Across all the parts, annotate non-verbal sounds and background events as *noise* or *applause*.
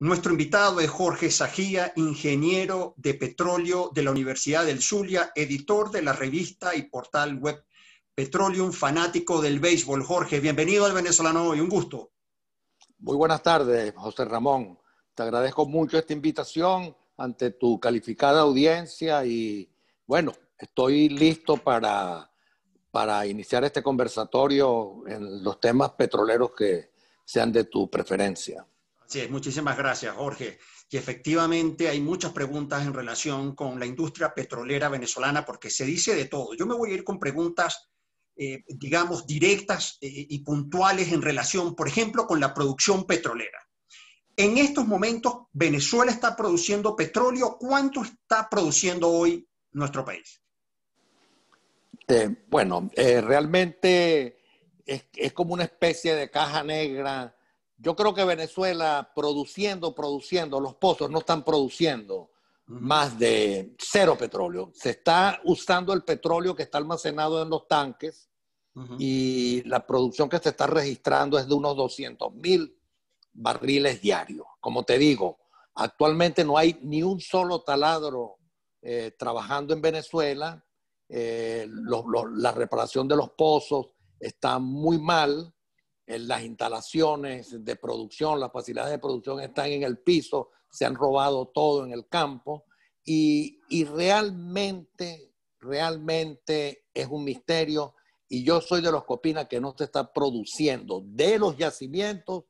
Nuestro invitado es Jorge Sajía, ingeniero de petróleo de la Universidad del Zulia, editor de la revista y portal web Petroleum, fanático del béisbol. Jorge, bienvenido al Venezolano y un gusto. Muy buenas tardes, José Ramón. Te agradezco mucho esta invitación ante tu calificada audiencia y bueno, estoy listo para, para iniciar este conversatorio en los temas petroleros que sean de tu preferencia. Sí, muchísimas gracias, Jorge. Y efectivamente hay muchas preguntas en relación con la industria petrolera venezolana porque se dice de todo. Yo me voy a ir con preguntas, eh, digamos, directas eh, y puntuales en relación, por ejemplo, con la producción petrolera. En estos momentos, Venezuela está produciendo petróleo. ¿Cuánto está produciendo hoy nuestro país? Eh, bueno, realmente es como una especie de caja negra yo creo que Venezuela produciendo, produciendo, los pozos no están produciendo más de cero petróleo. Se está usando el petróleo que está almacenado en los tanques y la producción que se está registrando es de unos 200 mil barriles diarios. Como te digo, actualmente no hay ni un solo taladro eh, trabajando en Venezuela. Eh, la reparación de los pozos está muy mal las instalaciones de producción, las facilidades de producción están en el piso, se han robado todo en el campo y, realmente, realmente es un misterio y yo soy de los que que no se está produciendo de los yacimientos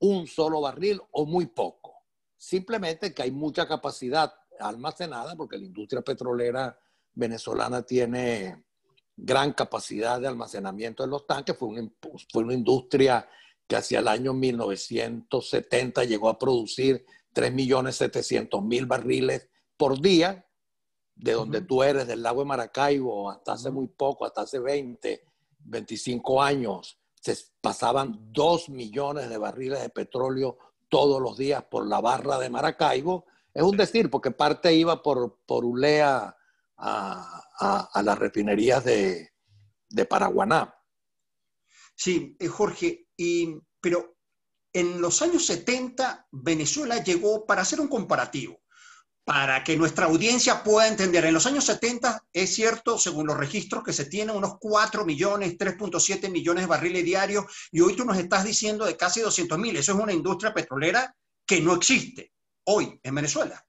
un solo barril o muy poco. Simplemente que hay mucha capacidad almacenada porque la industria petrolera venezolana tiene gran capacidad de almacenamiento de los tanques, fue una, fue una industria que hacia el año 1970 llegó a producir 3.700.000 barriles por día, de donde tú eres, del lago de Maracaibo, hasta hace muy poco, hasta hace 20, 25 años, se pasaban 2 millones de barriles de petróleo todos los días por la barra de Maracaibo. Es un decir, porque parte iba por, por Ulea a, las refinerías de, Paraguaná. Sí, eh, Jorge, y, pero en los años 70 Venezuela llegó, para hacer un comparativo, para que nuestra audiencia pueda entender, en los años 70 es cierto, según los registros que se tienen, unos 4 millones, 3.7 millones de barriles diarios, y hoy tú nos estás diciendo de casi 200 mil, eso es una industria petrolera que no existe hoy en Venezuela.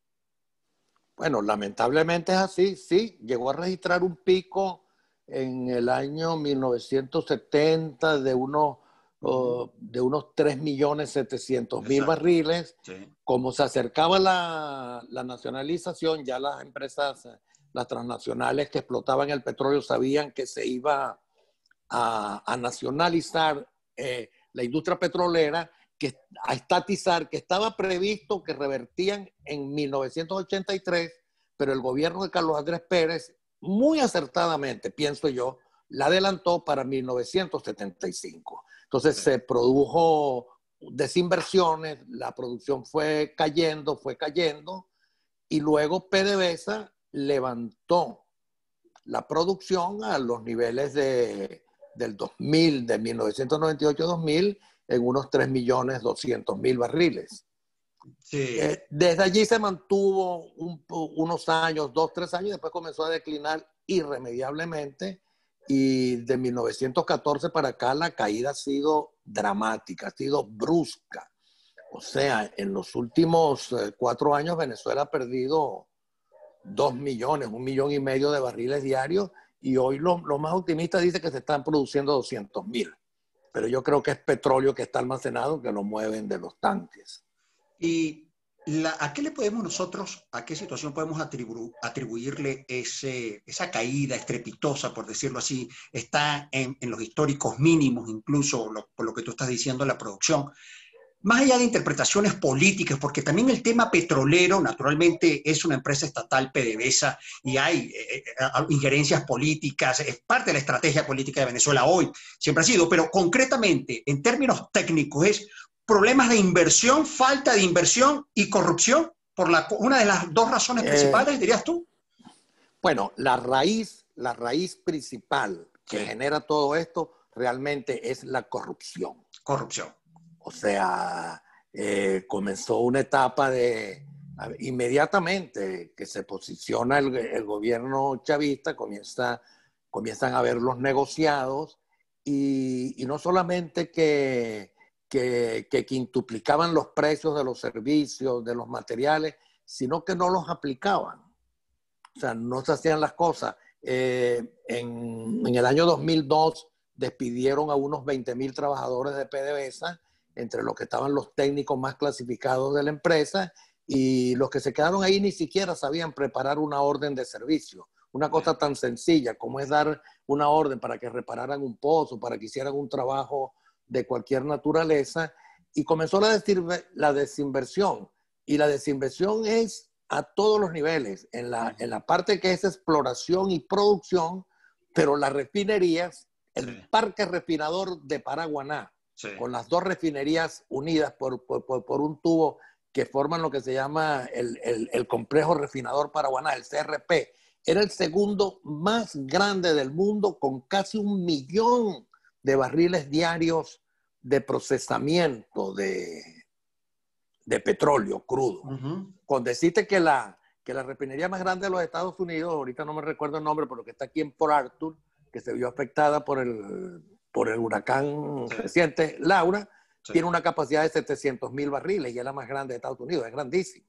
Bueno, lamentablemente es así, sí, llegó a registrar un pico en el año 1970 de unos, 3.700.000 barriles. Como se acercaba la, nacionalización, ya las empresas, las transnacionales que explotaban el petróleo sabían que se iba a, nacionalizar eh, la industria petrolera que, a estatizar que estaba previsto que revertían en 1983, pero el gobierno de Carlos Andrés Pérez, muy acertadamente, pienso yo, la adelantó para 1975. Entonces se produjo desinversiones, la producción fue cayendo, fue cayendo, y luego PDVSA levantó la producción a los niveles de, del 2000, de 1998-2000, en unos 3 millones 200 mil barriles. Sí. Eh, desde allí se mantuvo unos años, dos, tres años, y después comenzó a declinar irremediablemente y de 1914 para acá la caída ha sido dramática, ha sido brusca. O sea, en los últimos eh, cuatro años Venezuela ha perdido dos millones, un millón y medio de barriles diarios y hoy los lo más optimistas dicen que se están produciendo 200 mil pero yo creo que es petróleo que está almacenado que lo mueven de los tanques. ¿Y la, a qué le podemos nosotros, a qué situación podemos atribuirle esa caída estrepitosa, por decirlo así? Está en, los históricos mínimos, incluso por lo que tú estás diciendo, la producción más allá de interpretaciones políticas, porque también el tema petrolero, naturalmente, es una empresa estatal PDVSA y hay eh, eh, injerencias políticas, es parte de la estrategia política de Venezuela hoy, siempre ha sido, pero concretamente, en términos técnicos, es problemas de inversión, falta de inversión y corrupción, por una de las dos razones eh, principales, dirías tú. Bueno, la raíz, la raíz principal que genera todo esto realmente es la corrupción. Corrupción. O sea, eh, comenzó una etapa de, inmediatamente que se posiciona el, gobierno chavista, comienzan a ver los negociados y, no solamente que, que, quintuplicaban los precios de los servicios, de los materiales, sino que no los aplicaban. O sea, no se hacían las cosas. Eh, en, el año 2002 despidieron a unos 20 mil trabajadores de PDVSA entre los que estaban los técnicos más clasificados de la empresa y los que se quedaron ahí ni siquiera sabían preparar una orden de servicio. Una cosa tan sencilla como es dar una orden para que repararan un pozo, para que hicieran un trabajo de cualquier naturaleza. Y comenzó la, desinversión. Y la desinversión es a todos los niveles, en la, en la parte que es exploración y producción, pero las refinerías, el parque refinador de Paraguaná, con las dos refinerías unidas por, un tubo que forman lo que se llama el, complejo refinador Paraguaná, el CRP, era el segundo más grande del mundo con casi un millón de barriles diarios de procesamiento de, de petróleo crudo. Cuando deciste que la, que la refinería más grande de los Estados Unidos, ahorita no me recuerdo el nombre, pero que está aquí en Port Arthur, que se vio afectada por el por el huracán reciente, Laura, tiene una capacidad de 700 mil barriles y es la más grande de Estados Unidos, es grandísima.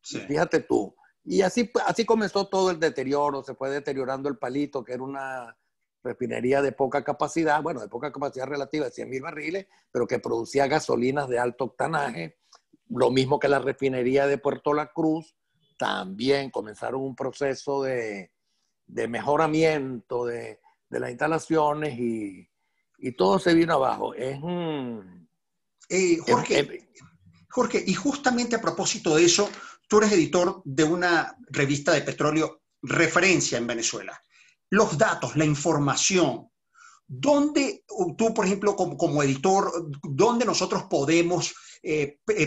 Fíjate tú. Y así, así comenzó todo el deterioro, se fue deteriorando el palito, que era una refinería de poca capacidad, bueno, de poca capacidad relativa, de 100 mil barriles, pero que producía gasolinas de alto octanaje, lo mismo que la refinería de Puerto La Cruz, también comenzaron un proceso de, mejoramiento de, de las instalaciones y, y todo se vino abajo. ¿eh? Eh, eh, Jorge, y justamente a propósito de eso, tú eres editor de una revista de petróleo referencia en Venezuela. Los datos, la información, ¿dónde tú, por ejemplo, como, editor, dónde nosotros podemos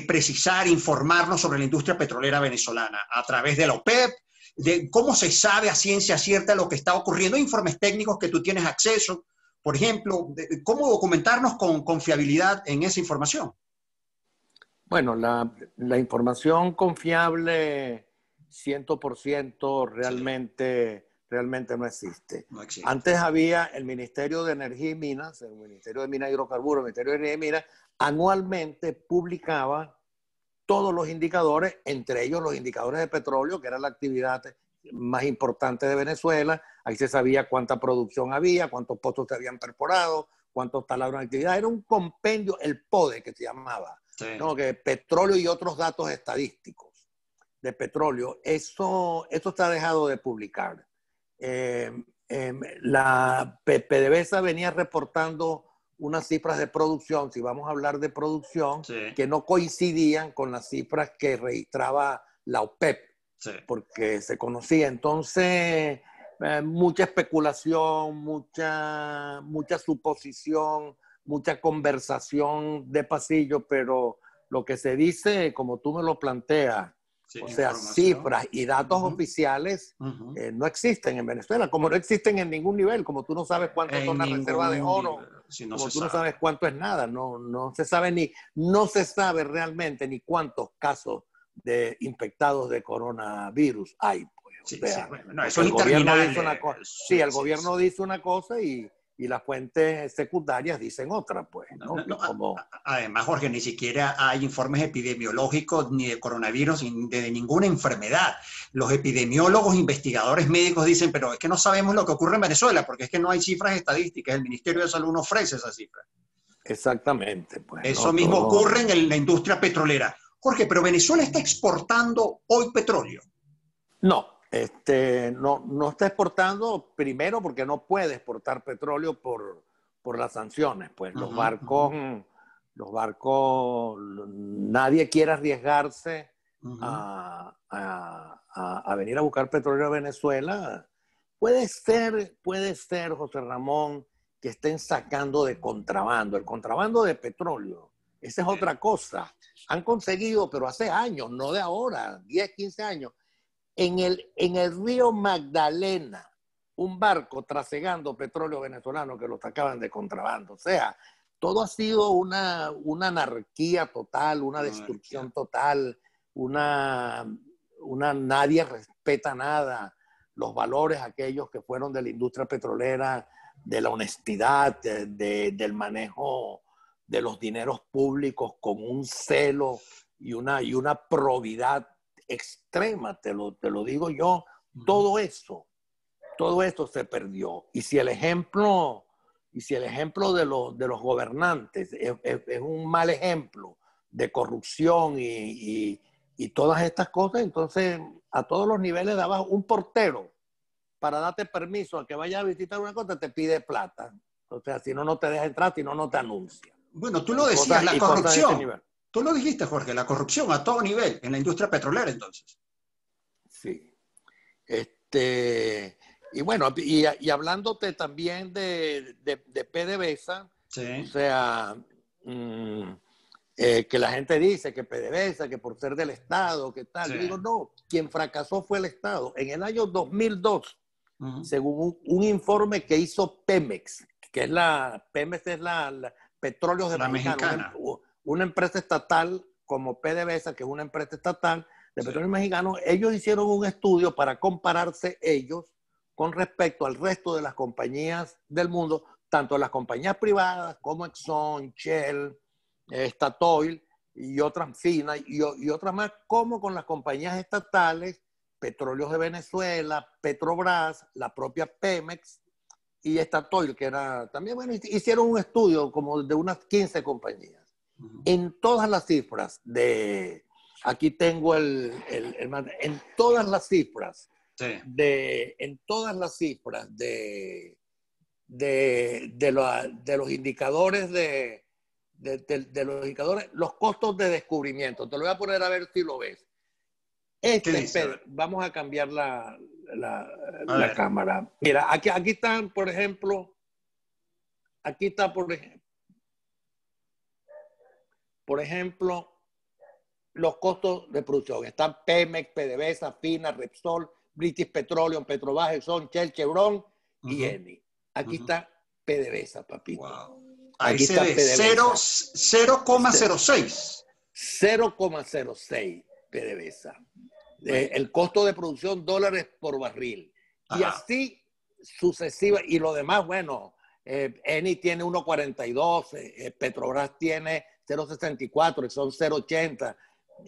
precisar, informarnos sobre la industria petrolera venezolana? ¿A través de la OPEP? E de ¿Cómo se sabe a ciencia cierta lo que está ocurriendo? ¿Informes técnicos que tú tienes acceso? Por ejemplo, ¿cómo documentarnos con confiabilidad en esa información? Bueno, la, información confiable 100% realmente, realmente no existe. no existe. Antes había el Ministerio de Energía y Minas, el Ministerio de Minas y Hidrocarburos, el Ministerio de Energía y Minas, anualmente publicaba todos los indicadores, entre ellos los indicadores de petróleo, que era la actividad más importante de Venezuela, Ahí se sabía cuánta producción había, cuántos pozos se habían perforado, cuántos talaron de actividad. Era un compendio, el PODE que se llamaba, que petróleo y otros datos estadísticos de petróleo. Eso, eso está dejado de publicar. Eh, em, la PDVSA venía reportando unas cifras de producción, si vamos a hablar de producción, que no coincidían con las cifras que registraba la OPEP, e porque se conocía. Entonces, eh, mucha especulación, mucha, mucha suposición, mucha conversación de pasillo, pero lo que se dice, como tú me lo planteas, o sea, cifras y datos oficiales eh, no existen en Venezuela, como no existen en ningún nivel, como tú no sabes cuánto son las de oro, como tú no sabes cuánto es nada, no, no se sabe ni, no se sabe realmente ni cuántos casos de infectados de coronavirus hay. Sí, eso el gobierno dice una cosa. Sí, el gobierno dice una cosa y, las fuentes secundarias dicen otra, pues. Además, Jorge, ni siquiera hay informes epidemiológicos ni de coronavirus ni de ninguna enfermedad. Los epidemiólogos, investigadores médicos dicen, pero es que no sabemos lo que ocurre en Venezuela porque es que no hay cifras estadísticas. El Ministerio de Salud no ofrece esas cifras. Exactamente. Pues, eso mismo ocurre en la industria petrolera. Jorge, pero Venezuela está exportando hoy petróleo. No, este, no, no está exportando primero porque no puede exportar petróleo por, las sanciones. Pues los barcos, los barcos, nadie quiere arriesgarse a, a, venir a buscar petróleo a Venezuela. Puede ser, puede ser, José Ramón, que estén sacando de contrabando, el contrabando de petróleo. Esa es otra cosa. Han conseguido, pero hace años, no de ahora, 10, 15 años, en el, en el río Magdalena, un barco trasegando petróleo venezolano que lo sacaban de contrabando. O sea, todo ha sido una, una anarquía total, una, destrucción total, una, una nadie respeta nada, los valores aquellos que fueron de la industria petrolera, de la honestidad, de, del manejo de los dineros públicos con un celo y una, y una probidad extrema, te lo, te lo digo yo, todo eso, todo eso se perdió. Y si el ejemplo, y si el ejemplo de, los, de los gobernantes es, un mal ejemplo de corrupción y, y, todas estas cosas, entonces a todos los niveles de abajo, un portero, para darte permiso a que vaya a visitar una cosa, te pide plata. O sea, si no, no te deja entrar, si no, no te anuncia. Bueno, tú lo decías, la este corrupción. Tú lo dijiste, Jorge, la corrupción a todo nivel en la industria petrolera entonces. Sí. Este, y bueno, y, hablándote también de, de, PDVSA, o sea, mm, eh, que la gente dice que PDVSA, que por ser del Estado, que tal. digo, no, quien fracasó fue el Estado. En el año 2002, según un, informe que hizo Pemex, que es la, Pemex es la, Petróleo de la Mexicana, una empresa estatal como PDVSA, que es una empresa estatal de petróleo mexicano, ellos hicieron un estudio para compararse ellos con respecto al resto de las compañías del mundo, tanto las compañías privadas como Exxon, Shell, Statoil y otras finas y, otras más, como con las compañías estatales, Petróleos de Venezuela, Petrobras, la propia Pemex y Statoil, que era también, bueno, hicieron un estudio como de unas 15 compañías en todas las cifras de, aquí tengo el, en todas las cifras, sí. de, en todas las cifras de, de, de, de los indicadores de, de, los indicadores, los costos de descubrimiento. Te lo voy a poner a ver si lo ves. Este, Pedro, vamos a cambiar la, la, cámara. Mira, aquí, aquí están, por ejemplo, aquí está, por ejemplo, por ejemplo, los costos de producción. Están Pemex, PDVSA, Fina, Repsol, British Petroleum, Petrobras, Exxon, Shell, Chevron y Eni. Aquí está PDVSA, papito. Aquí está 0,06. 0,06 PDVSA. el costo de producción dólares por barril. Y así sucesiva. Y lo demás, bueno, eh, Eni tiene 1,42, eh, eh, Petrobras tiene 0.64, son 0.80,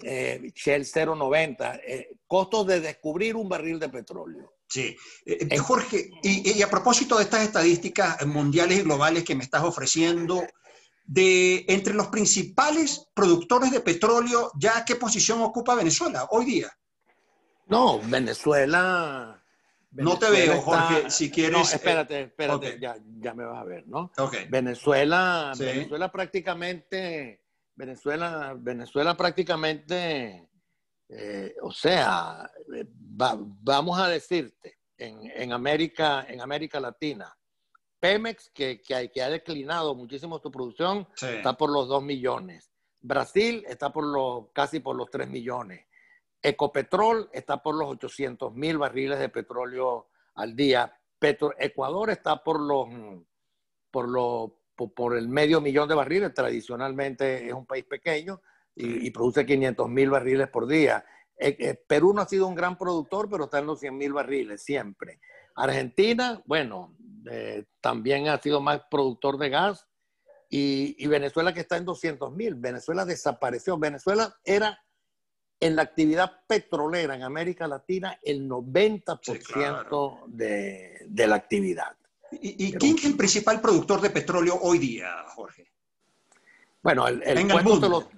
eh, Shell 0.90, costo eh, costos de descubrir un barril de petróleo. Sí. Eh, Jorge, y, y, a propósito de estas estadísticas mundiales y globales que me estás ofreciendo, de entre los principales productores de petróleo, ¿ya qué posición ocupa Venezuela hoy día? No, Venezuela no te veo, Jorge. Si quieres. Eh, espérate, espérate, ya, me vas a ver, ¿no? Venezuela, Venezuela prácticamente. Venezuela, Venezuela prácticamente. Eh, o sea, eh, vamos a decirte, en, América, en América Latina, Pemex, que, que ha declinado muchísimo su producción, está por los 2 millones. Brasil está por los, casi por los 3 millones. Ecopetrol está por los 800 mil barriles de petróleo al día. Ecuador está por los, por por, el medio millón de barriles. Tradicionalmente es un país pequeño y, produce 500 mil barriles por día. Eh, eh, Perú no ha sido un gran productor, pero está en los 100 mil barriles siempre. Argentina, bueno, eh, también ha sido más productor de gas y, y Venezuela que está en 200 mil. Venezuela desapareció. Venezuela era en la actividad petrolera en América Latina el 90% de, la actividad. ¿Y, quién es el principal productor de petróleo hoy día, Jorge? Bueno, el, el, puesto, se lo,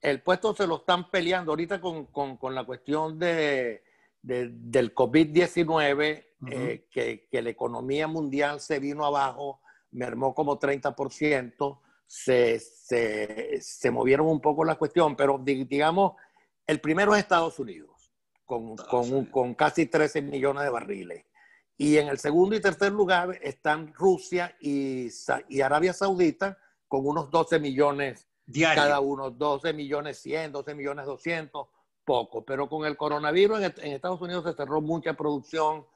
el puesto, se lo, están peleando ahorita con, la cuestión de, del COVID-19, eh, que, la economía mundial se vino abajo, mermó como 30%, se, se, se movieron un poco la cuestión, pero digamos el primero es Estados Unidos, con, casi 13 millones de barriles. Y en el segundo y tercer lugar están Rusia y, y Arabia Saudita con unos 12 millones cada uno, 12 millones 100, 12 millones 200, poco. Pero con el coronavirus en, Estados Unidos se cerró mucha producción,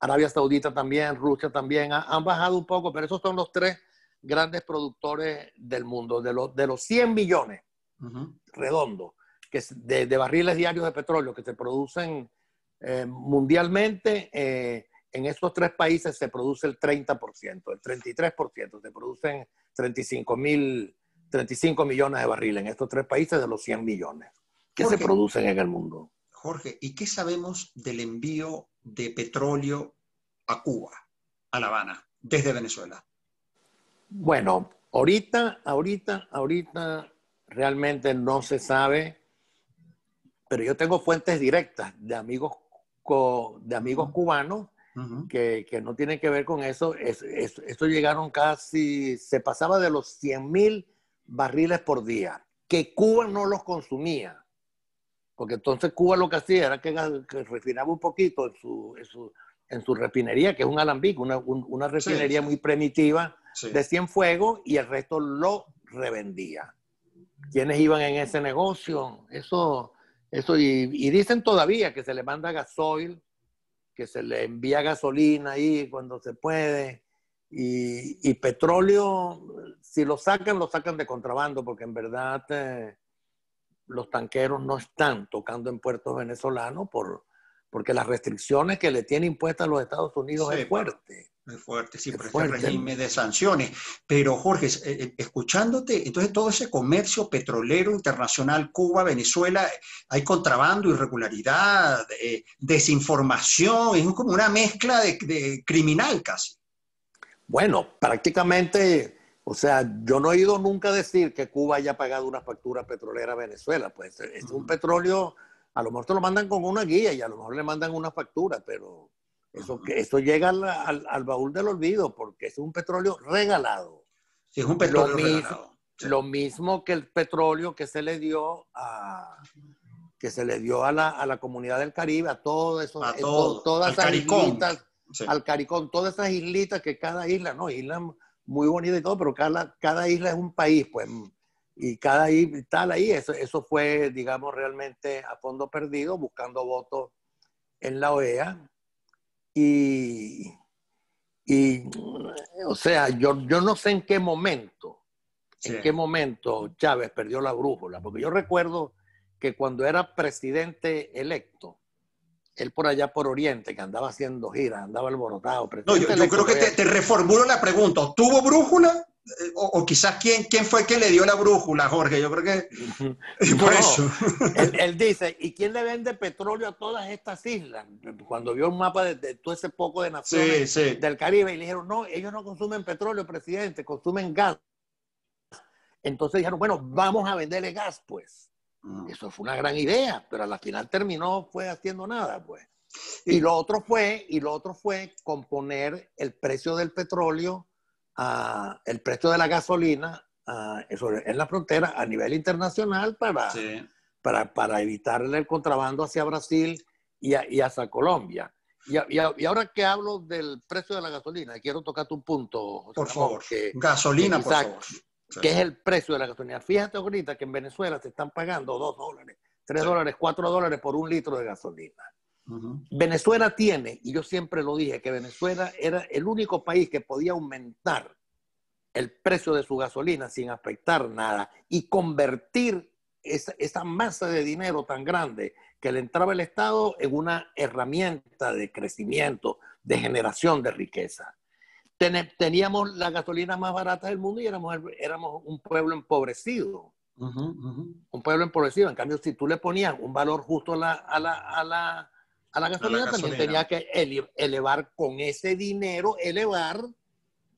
Arabia Saudita también, Rusia también, han bajado un poco, pero esos son los tres grandes productores del mundo, de, los de los 100 millones redondos. redondo de, barriles diarios de petróleo que se producen eh, mundialmente, eh, en estos tres países se produce el 30%, el 33%, se producen 35, mil, 35 millones de barriles en estos tres países de los 100 millones que se producen en el mundo. Jorge, ¿y qué sabemos del envío de petróleo a Cuba, a La Habana, desde Venezuela? Bueno, ahorita, ahorita, ahorita realmente no se sabe pero yo tengo fuentes directas de amigos, de amigos cubanos que, no tienen que ver con eso. Eso llegaron casi, se pasaba de los 100 mil barriles por día, que Cuba no los consumía. Porque entonces Cuba lo que hacía era que, refinaba un poquito en su, refinería, que es un alambique, una, refinería muy primitiva de cien fuego, y el resto lo revendía. ¿Quiénes iban en ese negocio? Eso, eso, y, dicen todavía que se le manda gasoil, que se le envía gasolina ahí cuando se puede. Y, petróleo, si lo sacan, lo sacan de contrabando, porque en verdad eh, los tanqueros no están tocando en puertos venezolanos por, porque las restricciones que le tiene impuestas a los Estados Unidos es fuerte muy fuerte, sí, por régimen de sanciones. Pero Jorge, eh, eh, escuchándote, entonces todo ese comercio petrolero internacional, Cuba, Venezuela, hay contrabando, irregularidad, eh, desinformación, es como una mezcla de, criminal casi. Bueno, prácticamente, o sea, yo no he oído nunca decir que Cuba haya pagado una factura petrolera a Venezuela, pues es un petróleo, a lo mejor te lo mandan con una guía y a lo mejor le mandan una factura, pero eso, eso llega al, baúl del olvido porque es un petróleo regalado. Sí, es un petróleo regalado. Lo mismo que el petróleo que se le dio a que se le dio a la, comunidad del Caribe, a todo eso, a todas esas caricón. islitas, al Caricón, todas esas islitas que cada isla, no, islas muy bonita y todo, pero cada, cada isla es un país, pues, y cada isla tal ahí, eso, eso fue, digamos, realmente a fondo perdido, buscando votos en la OEA, y, o sea, yo, yo no sé en qué momento, en qué momento Chávez perdió la brújula, porque yo recuerdo que cuando era presidente electo, él por allá por Oriente, que andaba haciendo giras, andaba alborotado. yo, creo que te, te, reformulo la pregunta. ¿Tuvo brújula o, quizás ¿quién, quién fue que le dio la brújula, Jorge, yo creo que *laughs* por eso. Él, dice, ¿y quién le vende petróleo a todas estas islas? Cuando vio un mapa de, todo ese poco de naciones del Caribe y le dijeron, no, ellos no consumen petróleo, presidente, consumen gas. Entonces dijeron, bueno, vamos a venderle gas, pues. Mm. Eso fue una gran idea, pero al la final terminó fue haciendo nada, pues. Y lo otro fue, y lo otro fue componer el precio del petróleo el precio de la gasolina en la frontera a nivel internacional para, para, para el contrabando hacia Brasil y, a, hacia Colombia. Y, y, ahora que hablo del precio de la gasolina, quiero tocarte un punto. por favor, gasolina, por favor. Que es el precio de la gasolina. Fíjate ahorita que en Venezuela se están pagando dos dólares, tres dólares, cuatro dólares por un litro de gasolina. Venezuela tiene, y yo siempre lo dije, que Venezuela era el único país que podía aumentar el precio de su gasolina sin afectar nada y convertir esa, masa de dinero tan grande que le entraba el Estado en una herramienta de crecimiento, de generación de riqueza. Teníamos la gasolina más barata del mundo y éramos, éramos un pueblo empobrecido. Un pueblo empobrecido. En cambio, si tú le ponías un valor justo a la a la gasolina, también tenía que elevar con ese dinero, elevar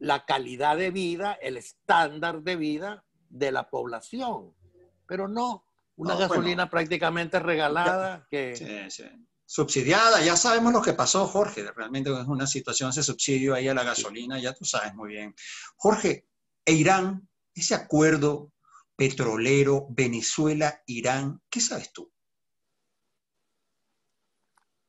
la calidad de vida, el estándar de vida de la población. Pero no, una gasolina prácticamente regalada. que... Subsidiada, ya sabemos lo que pasó, Jorge. Realmente es una situación, ese subsidio ahí a la gasolina, ya tú sabes muy bien. Jorge, e Irán, ese acuerdo petrolero Venezuela-Irán, ¿qué sabes tú?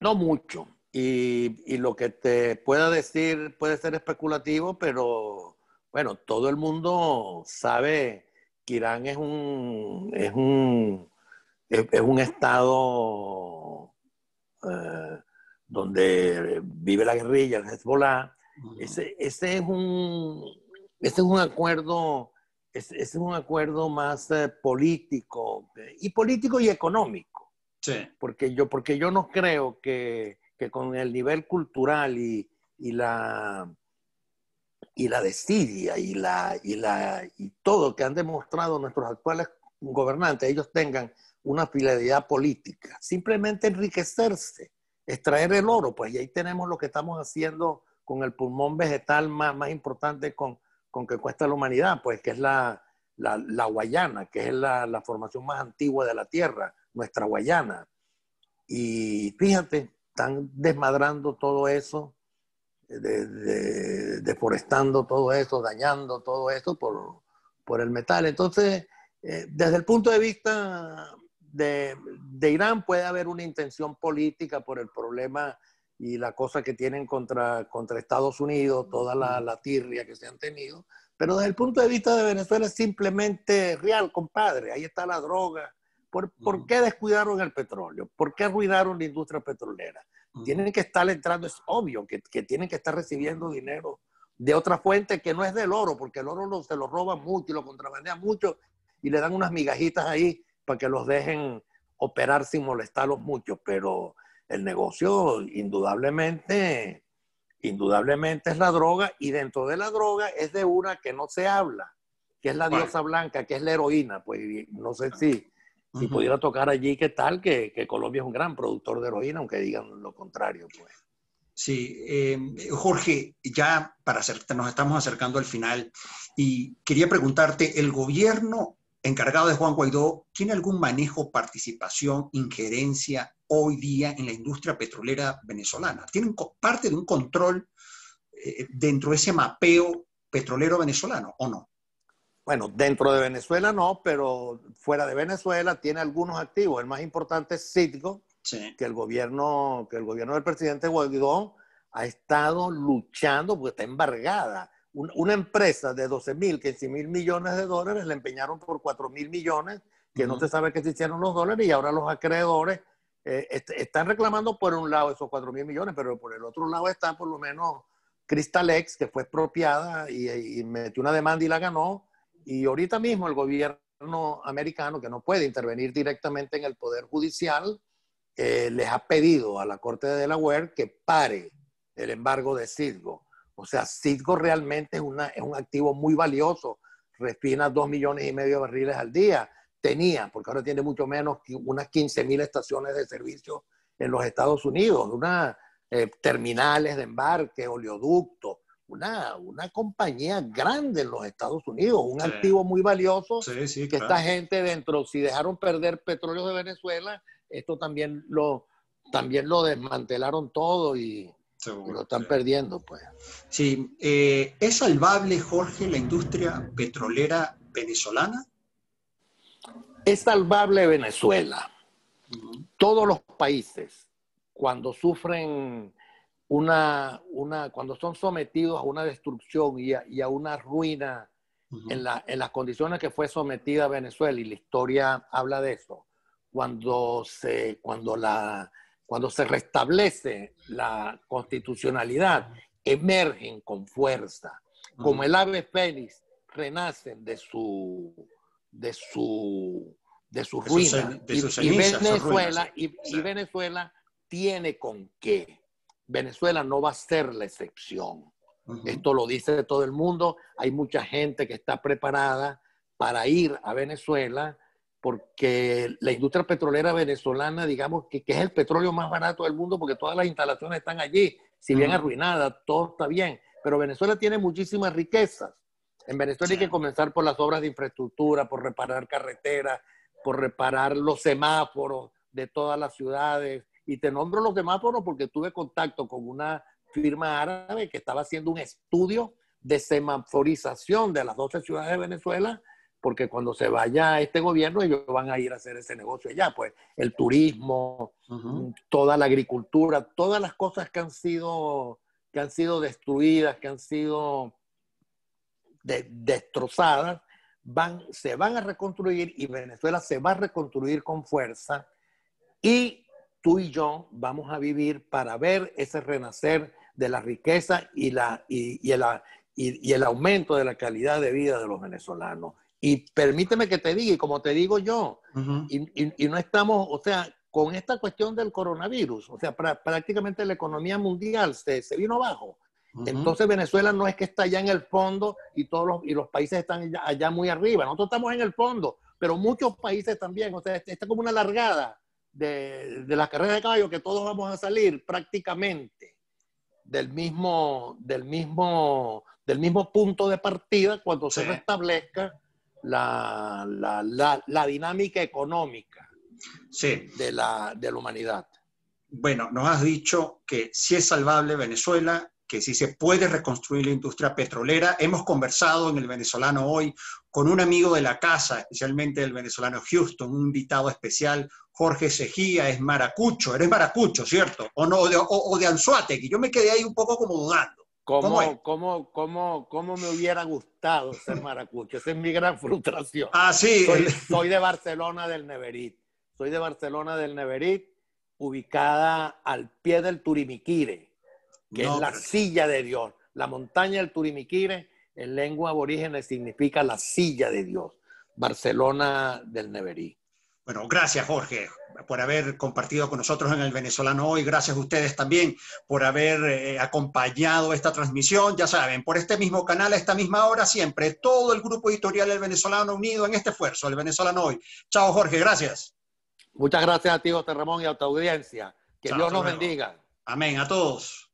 No mucho. Y, lo que te pueda decir puede ser especulativo, pero bueno, todo el mundo sabe que Irán es un, es un, es, un estado eh, donde vive la guerrilla, el Hezbollah. ese, es un, es un acuerdo, es un acuerdo más eh, político, eh, y político y económico porque, yo, porque yo no creo que, que con el nivel cultural y, y la y la desidia y la y la y todo que han demostrado nuestros actuales gobernantes, ellos tengan una fidelidad política, simplemente enriquecerse, extraer el oro, pues ahí tenemos lo que estamos haciendo con el pulmón vegetal más, más importante con, con que cuesta la humanidad, pues que es la, la, la Guayana, que es la, la, formación más antigua de la Tierra, nuestra Guayana. Y fíjate, están desmadrando todo eso, deforestando todo eso, dañando todo eso por, por el metal. Entonces, eh, desde el punto de vista de, Irán puede haber una intención política por el problema y la cosa que tienen contra, contra Estados Unidos, toda la, la tirria que se han tenido, pero desde el punto de vista de Venezuela es simplemente real, compadre. Ahí está la droga, ¿Por, qué descuidaron el petróleo? ¿Por qué arruinaron la industria petrolera? Tienen que estar entrando, es obvio que, tienen que estar recibiendo dinero de otra fuente que no es del oro, porque el oro se lo roban mucho y lo contrabandean mucho y le dan unas migajitas ahí para que los dejen operar sin molestarlos mucho, pero el negocio indudablemente, indudablemente es la droga y dentro de la droga es de una que no se habla, que es la diosa blanca, que es la heroína, pues no sé ah. si si pudiera tocar allí, ¿qué tal? Que, Colombia es un gran productor de heroína, aunque digan lo contrario. Pues. Sí, em, Jorge, ya para hacer, nos estamos acercando al final y quería preguntarte, ¿el gobierno encargado de Juan Guaidó tiene algún manejo, participación, injerencia hoy día en la industria petrolera venezolana? ¿Tienen parte de un control eh, dentro de ese mapeo petrolero venezolano o no? Bueno, dentro de Venezuela no, pero fuera de Venezuela tiene algunos activos. El más importante es Citgo, que, el gobierno, que el gobierno del presidente Guaidó ha estado luchando porque está embargada. una empresa de 12 mil, 15 mil millones de dólares le empeñaron por 4 mil millones, que no se sabe qué se hicieron los dólares, y ahora los acreedores eh, están reclamando por un lado esos 4 mil millones, pero por el otro lado está por lo menos Cristalex, que fue expropiada y metió una demanda y la ganó y ahorita mismo el gobierno americano, que no puede intervenir directamente en el Poder Judicial, eh, les ha pedido a la Corte de Delaware que pare el embargo de Citgo. O sea, Citgo realmente es, es un activo muy valioso, refina dos millones y medio de barriles al día. Tenía, porque ahora tiene mucho menos, unas 15 mil estaciones de servicio en los Estados Unidos, unas eh, terminales de embarque, oleoductos, una, compañía grande en los Estados Unidos, un activo muy valioso, que esta gente dentro, si dejaron perder petróleo de Venezuela, esto también lo, también lo desmantelaron todo y, lo están perdiendo. pues. Sí, eh, ¿es salvable, Jorge, la industria petrolera venezolana? Es salvable Venezuela. Todos los países, cuando sufren una, una, cuando son sometidos a una destrucción y a, una ruina en, en, las condiciones que fue sometida Venezuela, y la historia habla de eso, cuando se, cuando la, cuando se restablece la constitucionalidad, emergen con fuerza, como el ave fénix, renacen de su, de su, de su ruina. y, Venezuela, y Venezuela tiene con qué. Venezuela no va a ser la excepción. Esto lo dice todo el mundo. Hay mucha gente que está preparada para ir a Venezuela porque la industria petrolera venezolana, digamos que, que es el petróleo más barato del mundo porque todas las instalaciones están allí, si bien arruinadas, todo está bien. Pero Venezuela tiene muchísimas riquezas. En Venezuela hay que comenzar por las obras de infraestructura, por reparar carreteras, por reparar los semáforos de todas las ciudades, y te nombro los demáforos porque tuve contacto con una firma árabe que estaba haciendo un estudio de semaforización de las 12 ciudades de Venezuela, porque cuando se vaya este gobierno ellos van a ir a hacer ese negocio allá, pues el turismo, mm, toda la agricultura, todas las cosas que han sido, que han sido destruidas, que han sido destrozadas, van, se van a reconstruir y Venezuela se va a reconstruir con fuerza y tú y yo vamos a vivir para ver ese renacer de la riqueza y, la, y, el, y el aumento de la calidad de vida de los venezolanos. Y permíteme que te diga, y como te digo yo, y, no estamos, o sea, con esta cuestión del coronavirus, o sea, prácticamente la economía mundial se, se vino abajo. Entonces Venezuela no es que está allá en el fondo y todos los, y los países están allá, allá muy arriba. Nosotros estamos en el fondo, pero muchos países también. O sea, está como una largada de, las carreras de caballo que todos vamos a salir prácticamente del mismo, del mismo, del mismo punto de partida cuando se restablezca la, dinámica económica sí. de, la, de la humanidad. Bueno, nos has dicho que si es salvable Venezuela, que si se puede reconstruir la industria petrolera. Hemos conversado en el venezolano hoy con un amigo de la casa, especialmente el venezolano Houston, un invitado especial, Jorge Sejía, es maracucho, eres maracucho, ¿cierto? O, no, de, o, yo me quedé ahí un poco como dudando. ¿Cómo, ¿Cómo, me hubiera gustado ser maracucho? Esa es mi gran frustración. Ah, sí. Soy, de Barcelona del Neverit. Soy de Barcelona del Neverit, ubicada al pie del Turimiquire, que es la silla de Dios, la montaña del Turimiquire en lengua aborígena significa la silla de Dios. Barcelona del Neverí. Bueno, gracias Jorge por haber compartido con nosotros en el Venezolano hoy. Gracias a ustedes también por haber eh, acompañado esta transmisión. Ya saben, por este mismo canal, a esta misma hora, siempre todo el grupo editorial El Venezolano unido en este esfuerzo, El Venezolano hoy. Chao Jorge, gracias. Muchas gracias a ti, José Ramón, y a tu audiencia. Que Dios nos bendiga. Amén, a todos.